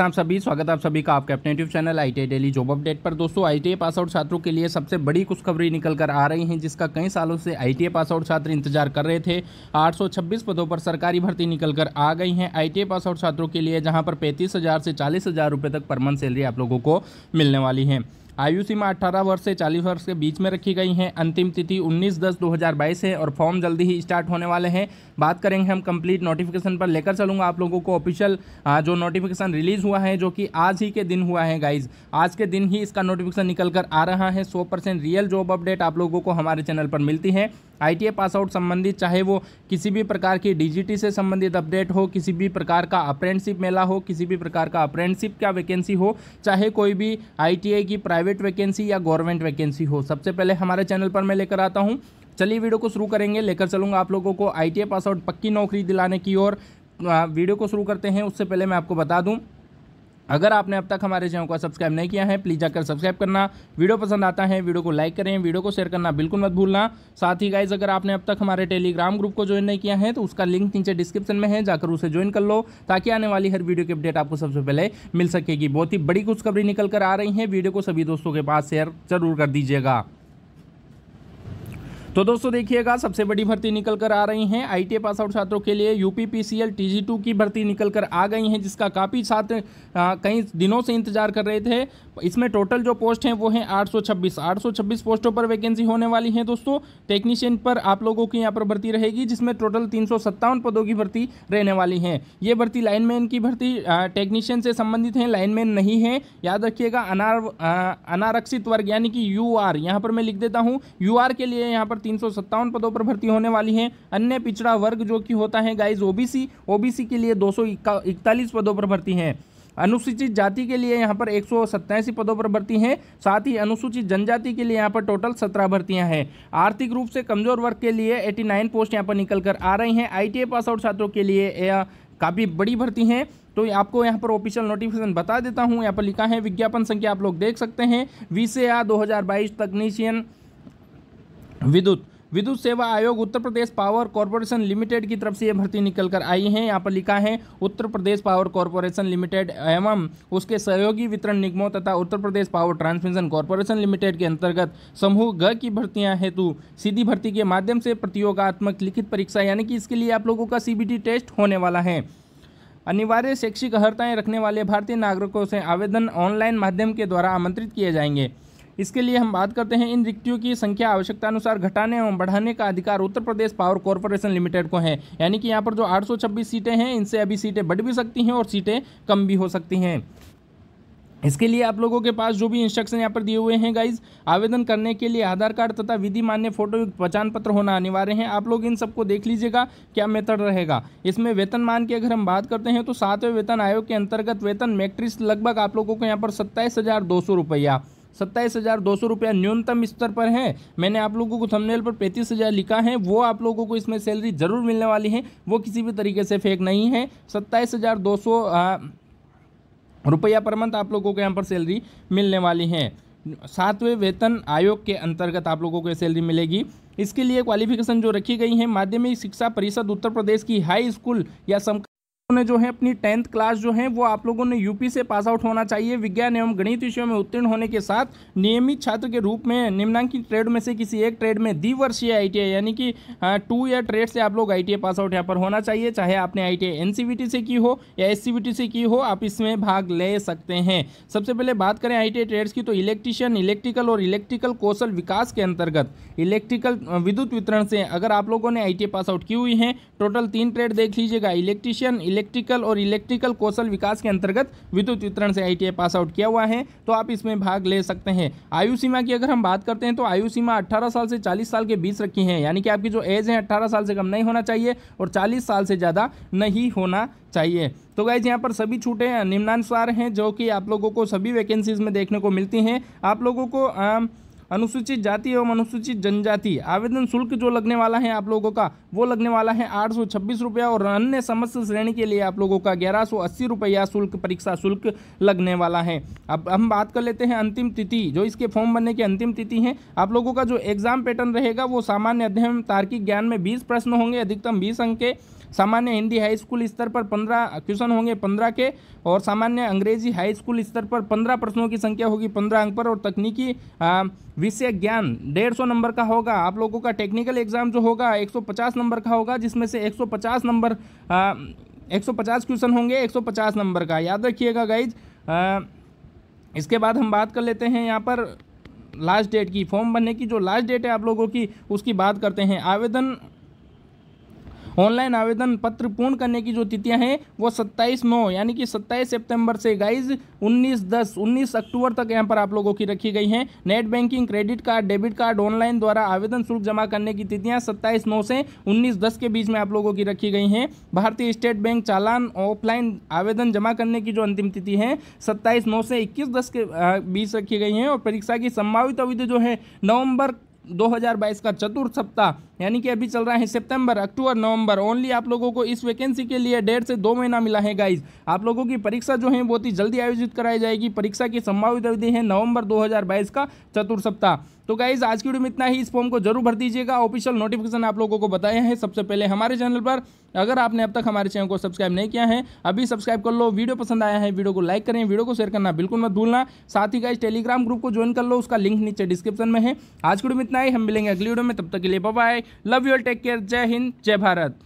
आप सभी स्वागत आप सभी का आपके अपने YouTube channel I daily job update पर दोस्तों आई पास आउट छात्रों के लिए सबसे बड़ी खुशखबरी निकल कर आ रही है जिसका कई सालों से आई पास आउट छात्र इंतजार कर रहे थे 826 पदों पर सरकारी भर्ती निकल कर आ गई हैं आई पास आउट छात्रों के लिए जहां पर पैंतीस से चालीस हज़ार तक पर मंथ सैलरी आप लोगों को मिलने वाली है आयु सीमा 18 वर्ष से 40 वर्ष के बीच में रखी गई है अंतिम तिथि 19 दस 2022 है और फॉर्म जल्दी ही स्टार्ट होने वाले हैं बात करेंगे हम कंप्लीट नोटिफिकेशन पर लेकर चलूंगा आप लोगों को ऑफिशियल जो नोटिफिकेशन रिलीज़ हुआ है जो कि आज ही के दिन हुआ है गाइज आज के दिन ही इसका नोटिफिकेशन निकल कर आ रहा है सौ रियल जॉब अपडेट आप लोगों को हमारे चैनल पर मिलती है आई पास आउट संबंधित चाहे वो किसी भी प्रकार की डीजीटी से संबंधित अपडेट हो किसी भी प्रकार का अप्रेंटशिप मेला हो किसी भी प्रकार का अप्रेंटशिप का वैकेंसी हो चाहे कोई भी आई की प्राइवेट प्राइवेट वैकेंसी या गवर्नमेंट वैकेंसी हो सबसे पहले हमारे चैनल पर मैं लेकर आता हूँ चलिए वीडियो को शुरू करेंगे लेकर चलूँगा आप लोगों को आई पास आउट पक्की नौकरी दिलाने की ओर वीडियो को शुरू करते हैं उससे पहले मैं आपको बता दूँ अगर आपने अब तक हमारे चैनल को सब्सक्राइब नहीं किया है प्लीज़ जाकर सब्सक्राइब करना वीडियो पसंद आता है वीडियो को लाइक करें वीडियो को शेयर करना बिल्कुल मत भूलना साथ ही गाइज अगर आपने अब तक हमारे टेलीग्राम ग्रुप को ज्वाइन नहीं किया है तो उसका लिंक नीचे डिस्क्रिप्शन में है जाकर उसे ज्वाइन कर लो ताकि आने वाली हर वीडियो की अपडेट आपको सबसे पहले मिल सकेगी बहुत ही बड़ी खुशखबरी निकल कर आ रही है वीडियो को सभी दोस्तों के पास शेयर जरूर कर दीजिएगा तो दोस्तों देखिएगा सबसे बड़ी भर्ती निकल कर आ रही हैं टी पास आउट छात्रों के लिए यू पी टू की भर्ती निकल कर आ गई हैं जिसका काफ़ी छात्र कई दिनों से इंतजार कर रहे थे इसमें टोटल जो पोस्ट हैं वो हैं 826 826 पोस्टों पर वैकेंसी होने वाली है दोस्तों टेक्नीशियन पर आप लोगों की यहाँ पर भर्ती रहेगी जिसमें टोटल तीन पदों की भर्ती रहने वाली हैं ये भर्ती लाइनमैन की भर्ती टेक्नीशियन से संबंधित हैं लाइनमैन नहीं है याद रखिएगा अनारक्षित वर्ग यानी कि यू आर यहाँ पर मैं लिख देता हूँ यू के लिए यहाँ पर तीन पदों पर भर्ती होने वाली हैं अन्य पिछड़ा वर्ग जो कि होता है गाइज ओबीसी ओबीसी के लिए दो पदों पर भर्ती हैं अनुसूचित जाति के लिए यहाँ पर एक पदों पर भर्ती हैं साथ ही अनुसूचित जनजाति के लिए यहाँ पर टोटल 17 भर्तियाँ हैं आर्थिक रूप से कमजोर वर्ग के लिए 89 पोस्ट यहाँ पर निकल कर आ रही हैं आईटीए पास आउट छात्रों के लिए यह काफ़ी बड़ी भर्ती हैं तो आपको यहाँ पर ऑफिशियल नोटिफिकेशन बता देता हूँ यहाँ पर लिखा है विज्ञापन संख्या आप लोग देख सकते हैं वी से आ दो तकनीशियन विद्युत विद्युत सेवा आयोग Uttar Pradesh power corporation limited की तरफ से ये भर्ती निकल कर आई है यहाँ पर लिखा है Uttar Pradesh power corporation limited एवं उसके सहयोगी वितरण निगमों तथा Uttar Pradesh power transmission corporation limited के अंतर्गत समूह ग की भर्तियां हेतु तो सीधी भर्ती के माध्यम से प्रतियोगात्मक लिखित परीक्षा यानी कि इसके लिए आप लोगों का सी टेस्ट होने वाला है अनिवार्य शैक्षिक अर्हताएं रखने वाले भारतीय नागरिकों से आवेदन ऑनलाइन माध्यम के द्वारा आमंत्रित किए जाएंगे इसके लिए हम बात करते हैं इन रिक्तियों की संख्या आवश्यकता अनुसार घटाने एवं बढ़ाने का अधिकार Uttar Pradesh power corporation limited को है यानी कि यहाँ पर जो आठ सीटें हैं इनसे अभी सीटें बढ़ भी सकती हैं और सीटें कम भी हो सकती हैं इसके लिए आप लोगों के पास जो भी इंस्ट्रक्शन यहाँ पर दिए हुए हैं गाइज आवेदन करने के लिए आधार कार्ड तथा विधि मान्य फोटो पहचान पत्र होना अनिवार्य है आप लोग इन सबको देख लीजिएगा क्या मेथड रहेगा इसमें वेतन मान की अगर हम बात करते हैं तो सातवें वेतन आयोग के अंतर्गत वेतन मैट्रिक्स लगभग आप लोगों को यहाँ पर सत्ताईस हज़ार दो सौ रुपया सत्ताईस हज़ार दो सौ रुपया न्यूनतम स्तर पर है मैंने आप लोगों को थंबनेल पर पैंतीस हज़ार लिखा है वो आप लोगों को इसमें सैलरी ज़रूर मिलने वाली है वो किसी भी तरीके से फेक नहीं है सत्ताईस हज़ार दो सौ रुपया पर मंथ आप लोगों को यहाँ पर सैलरी मिलने वाली है सातवें वेतन आयोग के अंतर्गत आप लोगों को सैलरी मिलेगी इसके लिए क्वालिफिकेशन जो रखी गई है माध्यमिक शिक्षा परिषद उत्तर प्रदेश की हाई स्कूल या सम ने जो है अपनी टेंथ क्लास जो है वो आप लोगों ने यूपी से पास आउट होना चाहिए विज्ञान एवं गणित विषयों में उत्तीर्ण होने के साथ नियमित छात्र के रूप में निम्नांकित ट्रेड में से किसी एक ट्रेड में द्विवर्षीय आई टी यानी कि टू या ट्रेड से आप लोग आई पास आउट यहाँ पर होना चाहिए चाहे आपने आई टी e से की हो या एस e से की हो आप इसमें भाग ले सकते हैं सबसे पहले बात करें आई ट्रेड्स की तो इलेक्ट्रीशियन इलेक्ट्रिकल और इलेक्ट्रिकल कौशल विकास के अंतर्गत इलेक्ट्रिकल विद्युत वितरण से अगर आप लोगों ने आई पास आउट की हुई है टोटल तीन ट्रेड देख लीजिएगा इलेक्ट्रीशियन इलेक्ट्रिकल और इलेक्ट्रिकल कौशल विकास के अंतर्गत विद्युत वितरण से आई पास आउट किया हुआ है तो आप इसमें भाग ले सकते हैं आयु सीमा की अगर हम बात करते हैं तो आयु सीमा अट्ठारह साल से चालीस साल के बीच रखी है यानी कि आपकी जो एज है अट्ठारह साल से कम नहीं होना चाहिए और चालीस साल से ज़्यादा नहीं होना चाहिए तो गाइज यहाँ पर सभी छूटें निम्नानुसार हैं जो कि आप लोगों को सभी वैकेंसीज में देखने को मिलती हैं आप लोगों को आ, अनुसूचित जाति एवं अनुसूचित जनजाति आवेदन शुल्क जो लगने वाला है आप लोगों का वो लगने वाला है आठ सौ छब्बीस रुपया और अन्य समस्त श्रेणी के लिए आप लोगों का ग्यारह सौ अस्सी रुपया शुल्क परीक्षा शुल्क लगने वाला है अब हम बात कर लेते हैं अंतिम तिथि जो इसके फॉर्म भरने की अंतिम तिथि है आप लोगों का जो एग्जाम पैटर्न रहेगा वो सामान्य अध्ययन तार्किक ज्ञान में बीस प्रश्न होंगे अधिकतम बीस अंक के सामान्य हिंदी हाई स्कूल स्तर पर पंद्रह क्वेश्चन होंगे पंद्रह के और सामान्य अंग्रेजी हाई स्कूल स्तर पर पंद्रह प्रश्नों की संख्या होगी पंद्रह अंक पर और तकनीकी विषय ज्ञान डेढ़ सौ नंबर का होगा आप लोगों का टेक्निकल एग्जाम जो होगा एक सौ पचास नंबर का होगा जिसमें से एक सौ पचास नंबर एक सौ पचास क्वेश्चन होंगे एक सौ पचास नंबर का याद रखिएगा गाइज इसके बाद हम बात कर लेते हैं यहाँ पर लास्ट डेट की फॉर्म भरने की जो लास्ट डेट है आप लोगों की उसकी बात करते हैं आवेदन ऑनलाइन आवेदन पत्र पूर्ण करने की जो तिथियां हैं वो सत्ताईस नौ यानी कि सत्ताईस सितंबर से गाइज उन्नीस दस उन्नीस अक्टूबर तक यहाँ पर आप लोगों की रखी गई हैं net banking credit card debit card online द्वारा आवेदन शुल्क जमा करने की तिथियां सत्ताईस नौ से उन्नीस दस के बीच में आप लोगों की रखी गई हैं भारतीय स्टेट बैंक चालान ऑफलाइन आवेदन जमा करने की जो अंतिम तिथि है सत्ताईस नौ से इक्कीस दस के बीच रखी गई हैं और परीक्षा की संभावित अवधि जो है नवम्बर 2022 का चतुर्थ सप्ताह यानी कि अभी चल रहा है सितंबर अक्टूबर नवंबर ओनली आप लोगों को इस वैकेंसी के लिए डेढ़ से दो महीना मिला है गाइज आप लोगों की परीक्षा जो है बहुत ही जल्दी आयोजित कराई जाएगी परीक्षा की संभावित अवधि है नवंबर 2022 का चतुर्थ सप्ताह तो गाइज आज की वीडियो में इतना ही इस फॉर्म को जरूर भर दीजिएगा ऑफिशियल नोटिफिकेशन आप लोगों को बताया है सबसे पहले हमारे चैनल पर अगर आपने अब तक हमारे चैनल को सब्सक्राइब नहीं किया है अभी सब्सक्राइब कर लो वीडियो पसंद आया है वीडियो को लाइक करें वीडियो को शेयर करना बिल्कुल मत भूलना साथ ही गाइज टेलीग्राम ग्रुप को ज्वाइन कर लो उसका लिंक नीचे डिस्क्रिप्शन में है आज की वीडियो में इतना ही हम मिलेंगे अगली वीडियो में तब तक के लिए bye love you all take care जय हिंद जय भारत